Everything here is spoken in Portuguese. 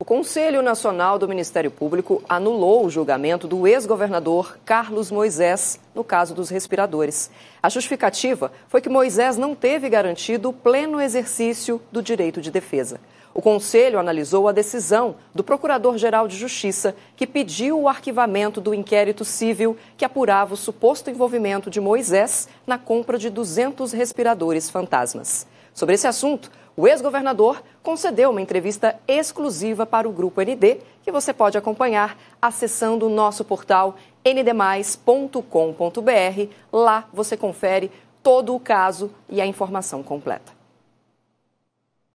O Conselho Nacional do Ministério Público anulou o julgamento do ex-governador Carlos Moisés no caso dos respiradores. A justificativa foi que Moisés não teve garantido o pleno exercício do direito de defesa. O Conselho analisou a decisão do Procurador-Geral de Justiça, que pediu o arquivamento do inquérito civil que apurava o suposto envolvimento de Moisés na compra de 200 respiradores fantasmas. Sobre esse assunto, o ex-governador concedeu uma entrevista exclusiva para o Grupo ND, que você pode acompanhar acessando o nosso portal ndmais.com.br. Lá você confere todo o caso e a informação completa.